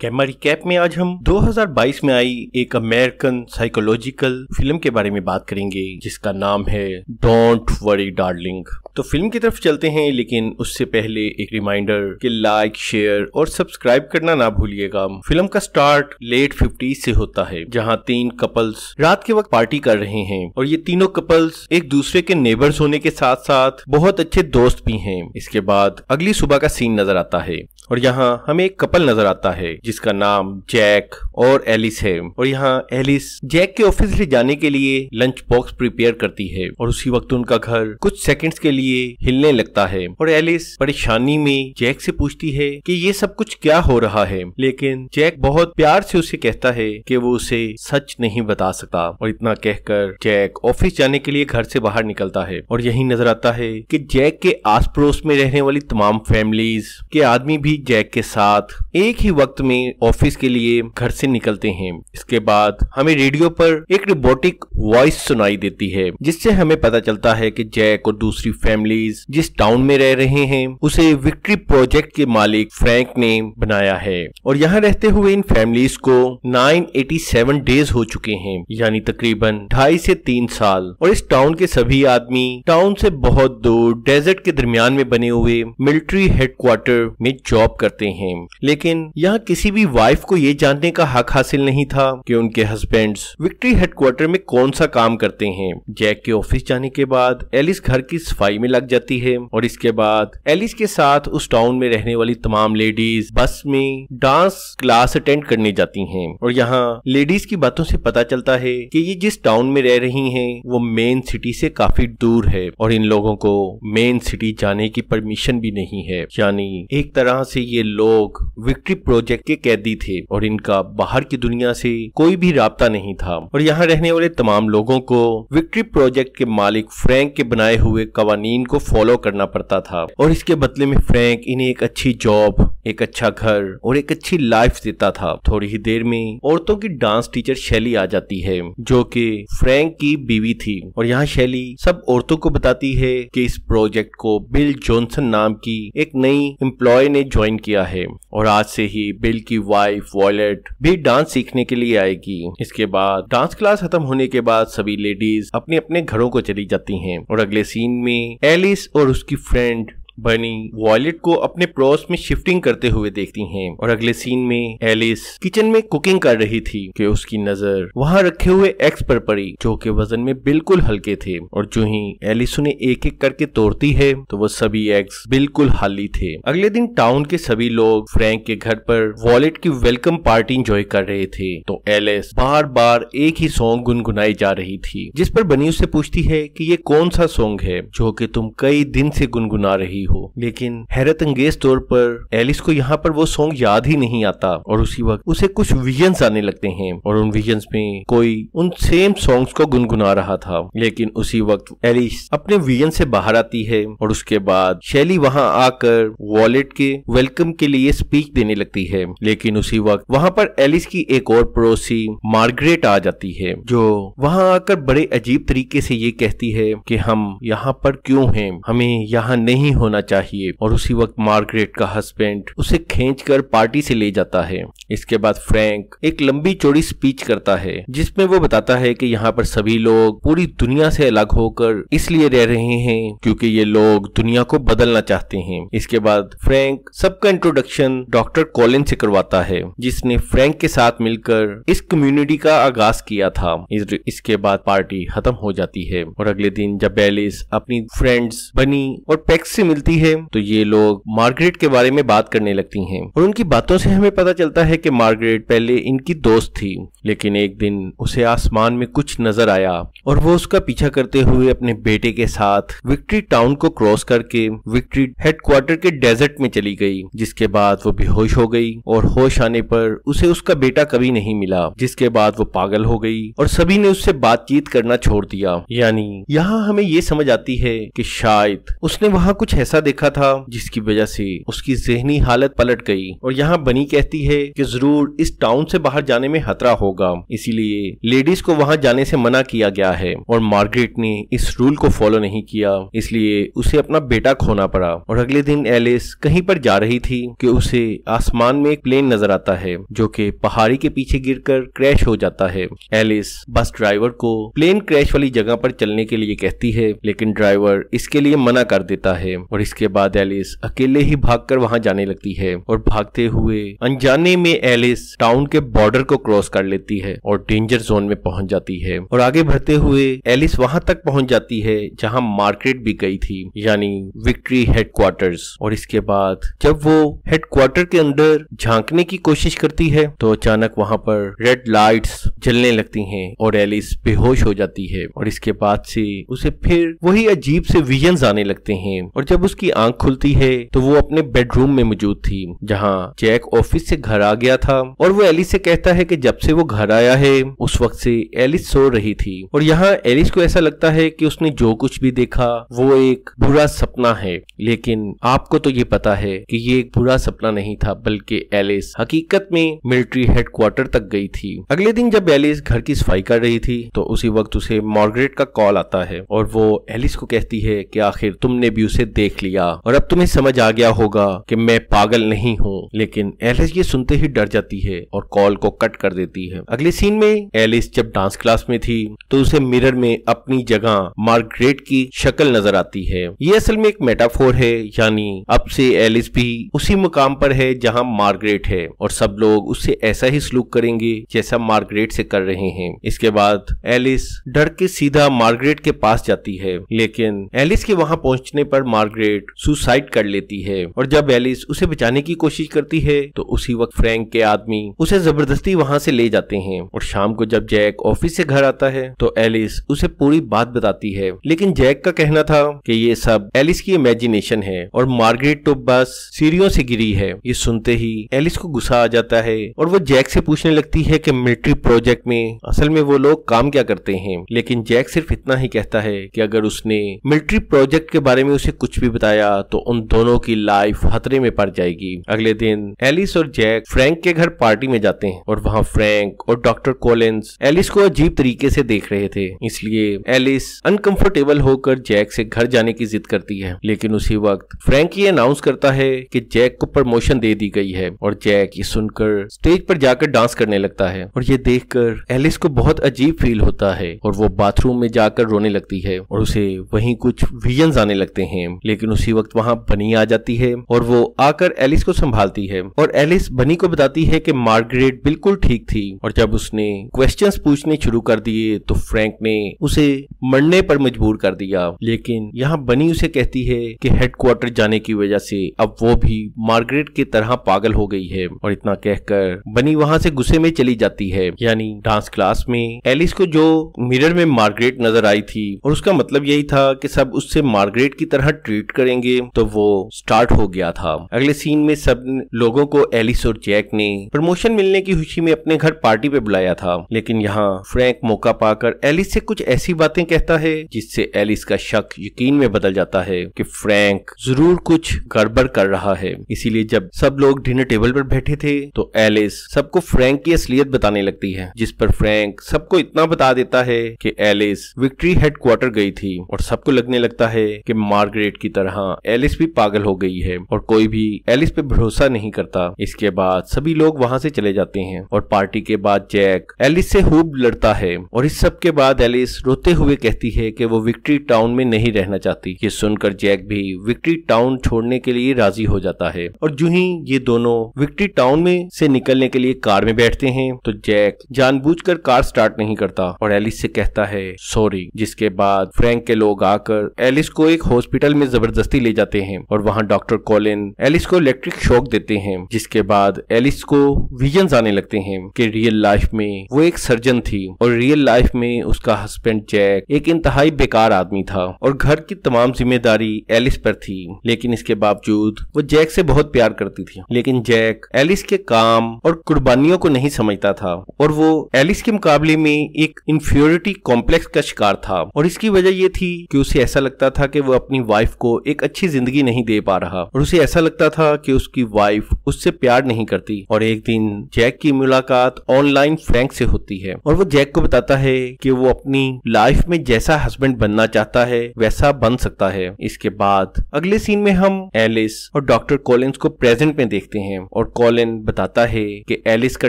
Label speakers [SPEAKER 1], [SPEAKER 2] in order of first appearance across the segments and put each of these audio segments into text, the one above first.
[SPEAKER 1] camera recap में आज हम 2022 में आई एक अमेरिकन साइकोलॉजिकल फिल्म के बारे में बात करेंगे जिसका नाम है डोंट वरी डार्लिंग तो फिल्म की तरफ चलते हैं लेकिन उससे पहले एक रिमाइंडर कि लाइक शेयर और सब्सक्राइब करना ना भूलिएगा फिल्म का स्टार्ट लेट फिफ्टी से होता है जहां तीन कपल्स रात के वक्त पार्टी कर रहे हैं और ये तीनों कपल्स एक दूसरे के नेबर्स होने के साथ साथ बहुत अच्छे दोस्त भी हैं इसके बाद अगली सुबह का सीन नजर आता है और यहाँ हमें एक कपल नजर आता है जिसका नाम जैक और एलिस है और यहाँ एलिस जैक के ऑफिस ले जाने के लिए लंच बॉक्स प्रिपेयर करती है और उसी वक्त उनका घर कुछ सेकंड्स के लिए हिलने लगता है और एलिस परेशानी में जैक से पूछती है कि ये सब कुछ क्या हो रहा है लेकिन जैक बहुत प्यार से उसे कहता है कि वो उसे सच नहीं बता सकता और इतना कहकर जैक ऑफिस जाने के लिए घर से बाहर निकलता है और यही नजर आता है कि जैक के आस पड़ोस में रहने वाली तमाम फैमिलीज के आदमी भी भी जैक के साथ एक ही वक्त में ऑफिस के लिए घर से निकलते हैं इसके बाद हमें रेडियो पर एक रिबोटिक वॉइस सुनाई देती है जिससे हमें पता चलता है कि जैक और दूसरी फैमिलीज जिस टाउन में रह रहे हैं उसे विक्ट्री प्रोजेक्ट के मालिक फ्रैंक ने बनाया है और यहाँ रहते हुए इन फैमिलीज को 987 डेज हो चुके हैं यानी तकरीबन ढाई से तीन साल और इस टाउन के सभी आदमी टाउन से बहुत दूर डेजर्ट के दरमियान में बने हुए मिलिट्री हेडक्वार्टर में जॉब जॉब करते हैं लेकिन यहाँ किसी भी वाइफ को ये जानने का हक हासिल नहीं था कि उनके हस्बैंड विक्ट्री हेडक्वार्टर में कौन सा काम करते हैं जैक के ऑफिस जाने के बाद एलिस घर की सफाई में लग जाती है और इसके बाद एलिस के साथ उस टाउन में रहने वाली तमाम लेडीज बस में डांस क्लास अटेंड करने जाती हैं और यहाँ लेडीज की बातों से पता चलता है कि ये जिस टाउन में रह रही हैं वो मेन सिटी से काफी दूर है और इन लोगों को मेन सिटी जाने की परमिशन भी नहीं है यानी एक तरह से से ये लोग विक्ट्री प्रोजेक्ट के कैदी थे और इनका बाहर की दुनिया से कोई भी रहा नहीं था और यहाँ रहने वाले तमाम लोगों को विक्ट्री प्रोजेक्ट के मालिक फ्रैंक के बनाए हुए कवानीन को फॉलो करना पड़ता था और इसके बदले में फ्रैंक इन्हें एक अच्छी जॉब एक अच्छा घर और एक अच्छी लाइफ देता था थोड़ी ही देर में औरतों की डांस टीचर शैली आ जाती है जो कि फ्रैंक की बीवी थी और यहाँ शैली सब औरतों को बताती है कि इस प्रोजेक्ट को बिल जॉनसन नाम की एक नई एम्प्लॉय ने ज्वाइन ज्वाइन किया है और आज से ही बिल की वाइफ वॉलेट भी डांस सीखने के लिए आएगी इसके बाद डांस क्लास खत्म होने के बाद सभी लेडीज अपने अपने घरों को चली जाती हैं और अगले सीन में एलिस और उसकी फ्रेंड बनी वॉलेट को अपने प्रोस में शिफ्टिंग करते हुए देखती हैं और अगले सीन में एलिस किचन में कुकिंग कर रही थी कि उसकी नजर वहां रखे हुए एक्स पर पड़ी जो के वजन में बिल्कुल हल्के थे और जो ही एलिस उन्हें एक एक करके तोड़ती है तो वो सभी एग्स बिल्कुल हाली थे अगले दिन टाउन के सभी लोग फ्रैंक के घर पर वॉलेट की वेलकम पार्टी इंजॉय कर रहे थे तो एलिस बार बार एक ही सॉन्ग गुनगुनाई जा रही थी जिस पर बनी उससे पूछती है कि ये कौन सा सॉन्ग है जो कि तुम कई दिन से गुनगुना रही हो लेकिन हैरत अंगेज तौर पर एलिस को यहाँ पर वो सॉन्ग याद ही नहीं आता और उसी वक्त उसे कुछ विजन आने लगते हैं और उन विजन में कोई उन सेम सॉन्ग्स को गुनगुना रहा था लेकिन उसी वक्त एलिस अपने विजन से बाहर आती है और उसके बाद शैली वहाँ आकर वॉलेट के वेलकम के लिए स्पीच देने लगती है लेकिन उसी वक्त वहाँ पर एलिस की एक और पड़ोसी मार्गरेट आ जाती है जो वहाँ आकर बड़े अजीब तरीके से ये कहती है कि हम यहाँ पर क्यों हैं हमें यहाँ नहीं होना होना चाहिए और उसी वक्त मार्गरेट का हस्बैंड उसे खींचकर पार्टी से ले जाता है इसके बाद फ्रैंक एक लंबी चौड़ी स्पीच करता है जिसमें वो बताता है कि यहाँ पर सभी लोग पूरी दुनिया से अलग होकर इसलिए रह रहे हैं क्योंकि ये लोग दुनिया को बदलना चाहते हैं इसके बाद फ्रैंक सबका इंट्रोडक्शन डॉक्टर कॉलिन से करवाता है जिसने फ्रैंक के साथ मिलकर इस कम्युनिटी का आगाज किया था इस, इसके बाद पार्टी खत्म हो जाती है और अगले दिन जब बेलिस अपनी फ्रेंड्स बनी और पैक्स से मिलती मिलती है तो ये लोग मार्गरेट के बारे में बात करने लगती हैं और उनकी बातों से हमें पता चलता है कि मार्गरेट पहले इनकी दोस्त थी लेकिन एक दिन उसे आसमान में कुछ नजर आया और वो उसका पीछा करते हुए अपने बेटे के साथ विक्ट्री टाउन को क्रॉस करके विक्ट्री हेडक्वार्टर के डेजर्ट में चली गई जिसके बाद वो बेहोश हो गई और होश आने पर उसे उसका बेटा कभी नहीं मिला जिसके बाद वो पागल हो गई और सभी ने उससे बातचीत करना छोड़ दिया यानी यहाँ हमें ये समझ आती है कि शायद उसने वहाँ कुछ ऐसा ऐसा देखा था जिसकी वजह से उसकी जहनी हालत पलट गई और यहाँ बनी कहती है कि जरूर इस टाउन से बाहर जाने में खतरा होगा इसीलिए लेडीज को वहाँ जाने से मना किया गया है और मार्गरेट ने इस रूल को फॉलो नहीं किया इसलिए उसे अपना बेटा खोना पड़ा और अगले दिन एलिस कहीं पर जा रही थी कि उसे आसमान में एक प्लेन नजर आता है जो कि पहाड़ी के पीछे गिरकर क्रैश हो जाता है एलिस बस ड्राइवर को प्लेन क्रैश वाली जगह पर चलने के लिए कहती है लेकिन ड्राइवर इसके लिए मना कर देता है और इसके बाद एलिस अकेले ही भागकर वहां जाने लगती है और भागते हुए अनजाने में एलिस टाउन के बॉर्डर को क्रॉस कर लेती है और डेंजर जोन में पहुंच जाती है और आगे बढ़ते हुए एलिस वहां तक पहुंच जाती है जहां मार्केट भी गई थी यानी विक्ट्री हेडक्वार्टर और इसके बाद जब वो हेडक्वार्टर के अंदर झांकने की कोशिश करती है तो अचानक वहां पर रेड लाइट्स जलने लगती हैं और एलिस बेहोश हो जाती है और इसके बाद से उसे फिर वही अजीब से विजन आने लगते हैं और जब उसकी आंख खुलती है तो वो अपने बेडरूम में मौजूद थी जहाँ जैक ऑफिस से घर आ गया था और वो एलिस से कहता है कि जब से वो घर आया है उस वक्त से एलिस सो रही थी और यहाँ एलिस को ऐसा लगता है कि उसने जो कुछ भी देखा वो एक बुरा सपना है लेकिन आपको तो ये पता है कि ये एक बुरा सपना नहीं था बल्कि एलिस हकीकत में मिलिट्री हेडक्वार्टर तक गई थी अगले दिन जब जब एलिस घर की सफाई कर रही थी तो उसी वक्त उसे मॉर्गरेट का कॉल आता है और वो एलिस को कहती है कि आखिर तुमने भी उसे देख लिया और अब तुम्हें समझ आ गया होगा कि मैं पागल नहीं हूँ लेकिन एलिस ये सुनते ही डर जाती है और कॉल को कट कर देती है अगले सीन में एलिस जब डांस क्लास में थी तो उसे मिरर में अपनी जगह मार्गरेट की शक्ल नजर आती है ये असल में एक मेटाफोर है यानी अब से एलिस भी उसी मुकाम पर है जहाँ मार्गरेट है और सब लोग उससे ऐसा ही सलूक करेंगे जैसा मार्गरेट से कर रहे हैं इसके बाद एलिस डर के सीधा मार्गरेट के पास जाती है लेकिन एलिस के वहां पहुंचने पर मार्गरेट सुसाइड कर लेती है और जब एलिस उसे बचाने की कोशिश करती है तो उसी वक्त फ्रैंक के आदमी उसे जबरदस्ती वहां से ले जाते हैं और शाम को जब जैक ऑफिस से घर आता है तो एलिस उसे पूरी बात बताती है लेकिन जैक का कहना था कि ये सब एलिस की इमेजिनेशन है और मार्गरेट तो बस सीढ़ियों से गिरी है ये सुनते ही एलिस को गुस्सा आ जाता है और वो जैक से पूछने लगती है कि मिलिट्री प्रोजेक्ट जैक में असल में वो लोग काम क्या करते हैं लेकिन जैक सिर्फ इतना ही कहता है कि अगर उसने मिलिट्री प्रोजेक्ट के बारे में उसे कुछ भी बताया तो उन दोनों की लाइफ खतरे में पड़ जाएगी अगले दिन एलिस और जैक फ्रैंक के घर पार्टी में जाते हैं और वहाँ फ्रैंक और डॉक्टर कोलेंस एलिस को अजीब तरीके से देख रहे थे इसलिए एलिस अनकंफर्टेबल होकर जैक से घर जाने की जिद करती है लेकिन उसी वक्त फ्रैंक ये अनाउंस करता है कि जैक को प्रमोशन दे दी गई है और जैक ये सुनकर स्टेज पर जाकर डांस करने लगता है और ये देख देखकर एलिस को बहुत अजीब फील होता है और वो बाथरूम में जाकर रोने लगती है और उसे वहीं कुछ विजन आने लगते हैं लेकिन उसी वक्त वहाँ बनी आ जाती है और वो आकर एलिस को संभालती है और एलिस बनी को बताती है कि मार्गरेट बिल्कुल ठीक थी और जब उसने क्वेश्चन पूछने शुरू कर दिए तो फ्रैंक ने उसे मरने पर मजबूर कर दिया लेकिन यहाँ बनी उसे कहती है कि हेडक्वार्टर जाने की वजह से अब वो भी मार्गरेट की तरह पागल हो गई है और इतना कहकर बनी वहां से गुस्से में चली जाती है यानी आई डांस क्लास में एलिस को जो मिरर में मार्गरेट नजर आई थी और उसका मतलब यही था कि सब उससे मार्गरेट की तरह ट्रीट करेंगे तो वो स्टार्ट हो गया था अगले सीन में सब लोगों को एलिस और जैक ने प्रमोशन मिलने की खुशी में अपने घर पार्टी पे बुलाया था लेकिन यहाँ फ्रैंक मौका पाकर एलिस से कुछ ऐसी बातें कहता है जिससे एलिस का शक यकीन में बदल जाता है कि फ्रैंक जरूर कुछ गड़बड़ कर रहा है इसीलिए जब सब लोग डिनर टेबल पर बैठे थे तो एलिस सबको फ्रैंक की असलियत बताने लगती है जिस पर फ्रैंक सबको इतना बता देता है कि एलिस विक्ट्री हेडक्वार्टर गई थी और सबको लगने लगता है कि मार्गरेट की तरह एलिस भी पागल हो गई है और कोई भी एलिस पे भरोसा नहीं करता इसके बाद सभी लोग वहां से चले जाते हैं और पार्टी के बाद जैक एलिस से हूब लड़ता है और इस सब के बाद एलिस रोते हुए कहती है कि वो विक्ट्री टाउन में नहीं रहना चाहती ये सुनकर जैक भी विक्ट्री टाउन छोड़ने के लिए राजी हो जाता है और जू ही ये दोनों विक्ट्री टाउन में से निकलने के लिए कार में बैठते हैं तो जैक जा जानबूझकर कार स्टार्ट नहीं करता और एलिस से कहता है सॉरी जिसके बाद फ्रैंक के लोग आकर एलिस को एक हॉस्पिटल में जबरदस्ती ले जाते हैं और वहाँ डॉक्टर कॉलिन एलिस को इलेक्ट्रिक शॉक देते हैं जिसके बाद एलिस को विजन आने लगते हैं कि रियल लाइफ में वो एक सर्जन थी और रियल लाइफ में उसका हस्बैंड जैक एक इंतहाई बेकार आदमी था और घर की तमाम जिम्मेदारी एलिस पर थी लेकिन इसके बावजूद वो जैक से बहुत प्यार करती थी लेकिन जैक एलिस के काम और कुर्बानियों को नहीं समझता था और वो एलिस के मुकाबले में एक इंफियोरिटी कॉम्प्लेक्स का शिकार था और इसकी वजह यह थी कि उसे ऐसा लगता था कि वो अपनी वाइफ को एक अच्छी जिंदगी नहीं दे पा रहा और उसे ऐसा लगता था कि उसकी वाइफ उससे प्यार नहीं करती और एक दिन जैक की मुलाकात ऑनलाइन फ्रैंक से होती है और वो जैक को बताता है कि वो अपनी लाइफ में जैसा हस्बैंड बनना चाहता है वैसा बन सकता है इसके बाद अगले सीन में हम एलिस और डॉक्टर कॉलिन्स को प्रेजेंट में देखते हैं और कॉलिन बताता है कि एलिस का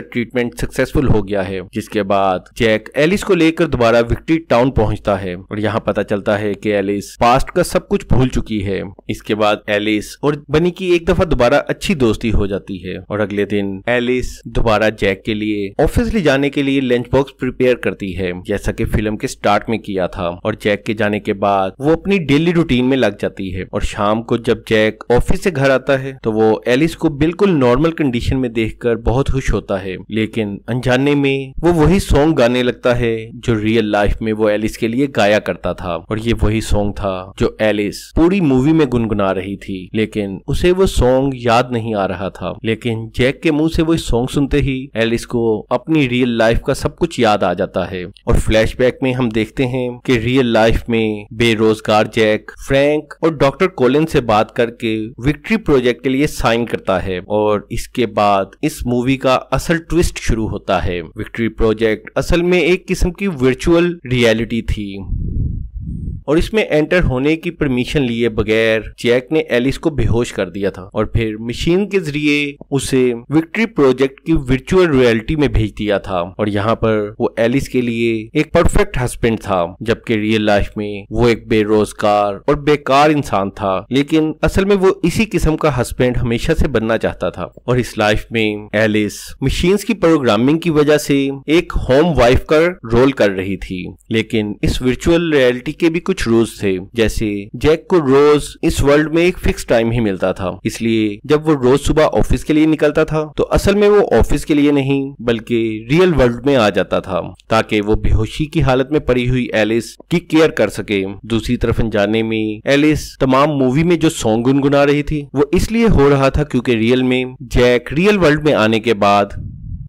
[SPEAKER 1] ट्रीटमेंट सक्सेसफुल हो गया है जिसके बाद जैक एलिस को लेकर दोबारा विक्ट्री टाउन पहुंचता है और यहाँ पता चलता है कि एलिस पास्ट का सब कुछ भूल चुकी है इसके बाद एलिस और बनी की एक दफा दोबारा अच्छी दोस्ती हो जाती है और अगले दिन एलिस दोबारा जैक के लिए ऑफिस ले जाने के लिए लंच बॉक्स प्रिपेयर करती है जैसा की फिल्म के स्टार्ट में किया था और जैक के जाने के बाद वो अपनी डेली रूटीन में लग जाती है और शाम को जब जैक ऑफिस से घर आता है तो वो एलिस को बिल्कुल नॉर्मल कंडीशन में देखकर बहुत खुश होता है लेकिन अनजाने में वो वही सॉन्ग गाने लगता है जो रियल लाइफ में वो एलिस के लिए गाया करता था और ये वही सॉन्ग था जो एलिस पूरी मूवी में गुनगुना रही थी लेकिन उसे वो सॉन्ग याद नहीं आ रहा था लेकिन जैक के मुंह से वो सॉन्ग सुनते ही एलिस को अपनी रियल लाइफ का सब कुछ याद आ जाता है और फ्लैश में हम देखते हैं कि रियल लाइफ में बेरोजगार जैक फ्रैंक और डॉक्टर कोलिन से बात करके विक्ट्री प्रोजेक्ट के लिए साइन करता है और इसके बाद इस मूवी का असल ट्विस्ट शुरू होता है मिलिट्री प्रोजेक्ट असल में एक किस्म की वर्चुअल रियलिटी थी और इसमें एंटर होने की परमिशन लिए बगैर जैक ने एलिस को बेहोश कर दिया था और फिर मशीन के जरिए उसे विक्ट्री प्रोजेक्ट की वर्चुअल रियलिटी में भेज दिया था और यहाँ पर वो एलिस के लिए एक परफेक्ट हस्बैंड था जबकि रियल लाइफ में वो एक बेरोजगार और बेकार इंसान था लेकिन असल में वो इसी किस्म का हस्बैंड हमेशा से बनना चाहता था और इस लाइफ में एलिस मशीन की प्रोग्रामिंग की वजह से एक होम वाइफ का रोल कर रही थी लेकिन इस वर्चुअल रियलिटी के भी कुछ कुछ रूल्स थे जैसे जैक को रोज इस वर्ल्ड में एक फिक्स टाइम ही मिलता था इसलिए जब वो रोज सुबह ऑफिस के लिए निकलता था तो असल में वो ऑफिस के लिए नहीं बल्कि रियल वर्ल्ड में आ जाता था ताकि वो बेहोशी की हालत में पड़ी हुई एलिस की केयर कर सके दूसरी तरफ अनजाने में एलिस तमाम मूवी में जो सॉन्ग गुनगुना रही थी वो इसलिए हो रहा था क्योंकि रियल में जैक रियल वर्ल्ड में आने के बाद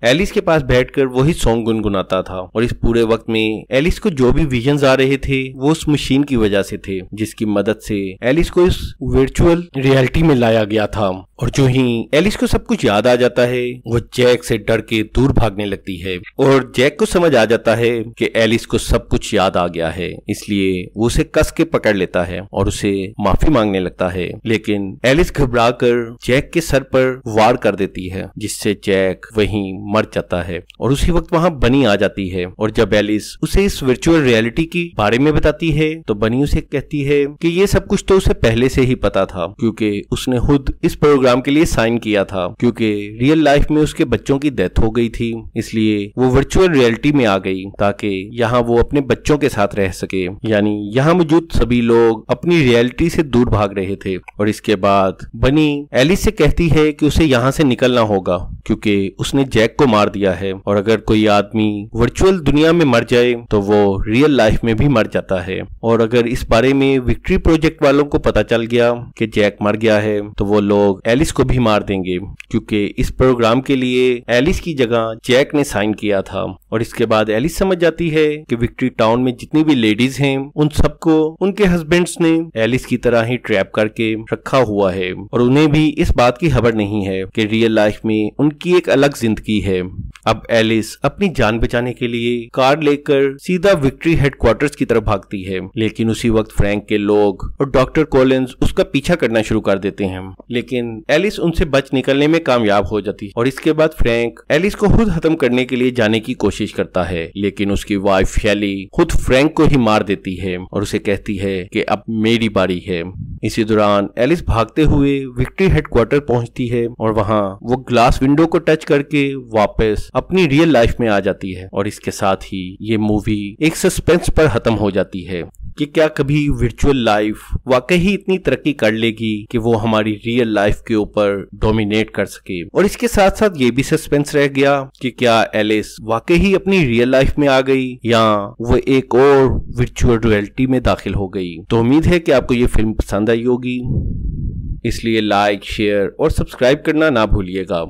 [SPEAKER 1] एलिस के पास बैठकर वही सॉन्ग गुनगुनाता था और इस पूरे वक्त में एलिस को जो भी विजन आ रहे थे वो उस मशीन की वजह से थे जिसकी मदद से एलिस को इस वर्चुअल रियलिटी में लाया गया था और जो ही एलिस को सब कुछ याद आ जाता है वो जैक से डर के दूर भागने लगती है और जैक को समझ आ जाता है कि एलिस को सब कुछ याद आ गया है इसलिए वो उसे कस के पकड़ लेता है और उसे माफी मांगने लगता है लेकिन एलिस घबरा कर जैक के सर पर वार कर देती है जिससे जैक वहीं मर जाता है और उसी वक्त वहाँ बनी आ जाती है और जब एलिस उसे इस वर्चुअल रियलिटी की बारे में बताती है तो बनी उसे कहती है कि ये सब कुछ तो उसे पहले से ही पता था क्योंकि उसने खुद इस प्रोग्राम के लिए साइन किया था क्योंकि रियल लाइफ में उसके बच्चों की डेथ हो गई थी इसलिए वो वर्चुअल रियलिटी में आ गई ताकि यहाँ वो अपने बच्चों के साथ रह सके यानी यहाँ मौजूद सभी लोग अपनी रियलिटी से दूर भाग रहे थे और इसके बाद बनी एलिस से कहती है कि उसे यहाँ से निकलना होगा क्योंकि उसने जैक को मार दिया है और अगर कोई आदमी वर्चुअल दुनिया में मर जाए तो वो रियल लाइफ में भी मर जाता है और अगर इस बारे में विक्ट्री प्रोजेक्ट वालों को पता चल गया कि जैक मर गया है तो वो लोग एलिस को भी मार देंगे क्योंकि इस प्रोग्राम के लिए एलिस की जगह जैक ने साइन किया था और इसके बाद एलिस समझ जाती है कि विक्ट्री टाउन में जितनी भी लेडीज हैं उन सबको उनके हस्बैंड्स ने एलिस की तरह ही ट्रैप करके रखा हुआ है और उन्हें भी इस बात की खबर नहीं है कि रियल लाइफ में उनकी एक अलग जिंदगी है है अब एलिस अपनी जान बचाने के लिए कार लेकर सीधा विक्ट्री हेडक्वार्टर्स की तरफ भागती है लेकिन उसी वक्त फ्रैंक के लोग और डॉक्टर कोलिंस उसका पीछा करना शुरू कर देते हैं लेकिन एलिस उनसे बच निकलने में कामयाब हो जाती है और इसके बाद फ्रैंक एलिस को खुद खत्म करने के लिए जाने की कोशिश करता है लेकिन उसकी वाइफ शैली खुद फ्रैंक को ही मार देती है और उसे कहती है कि अब मेरी बारी है इसी दौरान एलिस भागते हुए विक्ट्री हेडक्वार्टर पहुंचती है और वहाँ वो ग्लास विंडो को टच करके वापस अपनी रियल लाइफ में आ जाती है और इसके साथ ही ये मूवी एक सस्पेंस पर खत्म हो जाती है कि क्या कभी वर्चुअल लाइफ वाकई ही इतनी तरक्की कर लेगी कि वो हमारी रियल लाइफ के ऊपर डोमिनेट कर सके और इसके साथ साथ ये भी सस्पेंस रह गया कि क्या एलिस वाकई ही अपनी रियल लाइफ में आ गई या वो एक और वर्चुअल रियलिटी में दाखिल हो गई तो उम्मीद है कि आपको ये फिल्म पसंद आई होगी इसलिए लाइक शेयर और सब्सक्राइब करना ना भूलिएगा